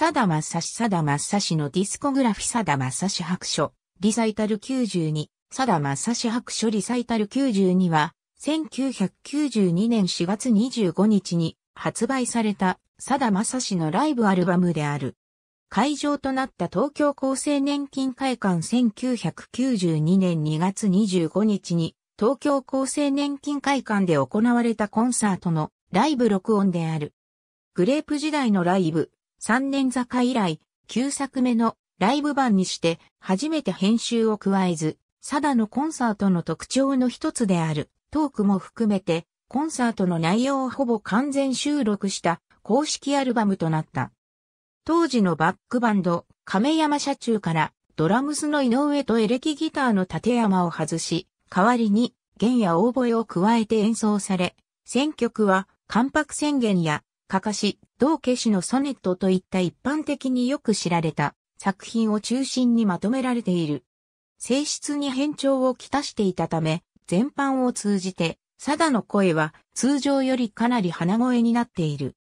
さだまさしさだまサシのディスコグラフィさだまサシ白書、リサイタル92、さだまサシ白書リサイタル92は、1992年4月25日に発売されたさだまサシのライブアルバムである。会場となった東京厚生年金会館1992年2月25日に東京厚生年金会館で行われたコンサートのライブ録音である。グレープ時代のライブ、3年坂以来、9作目のライブ版にして初めて編集を加えず、サダのコンサートの特徴の一つであるトークも含めて、コンサートの内容をほぼ完全収録した公式アルバムとなった。当時のバックバンド、亀山社中からドラムスの井上とエレキギターの立山を外し、代わりに弦やオーボエを加えて演奏され、選曲は関白宣言やかかし、道家氏のソネットといった一般的によく知られた作品を中心にまとめられている。性質に変調をきたしていたため、全般を通じて、サダの声は通常よりかなり鼻声になっている。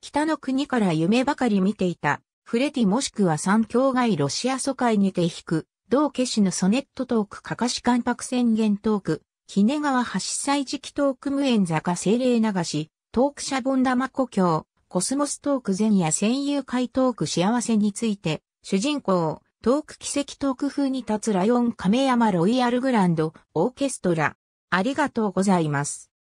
北の国から夢ばかり見ていた、フレティもしくは三境外ロシア疎開にて引く、同家氏のソネットトークかかし関白宣言トーク、ネ川橋祭時期トーク無縁坂精霊流し、トークシャボン玉故郷、コスモストーク前夜戦友会トーク幸せについて、主人公、トーク奇跡トーク風に立つライオン亀山ロイヤルグランド、オーケストラ。ありがとうございます。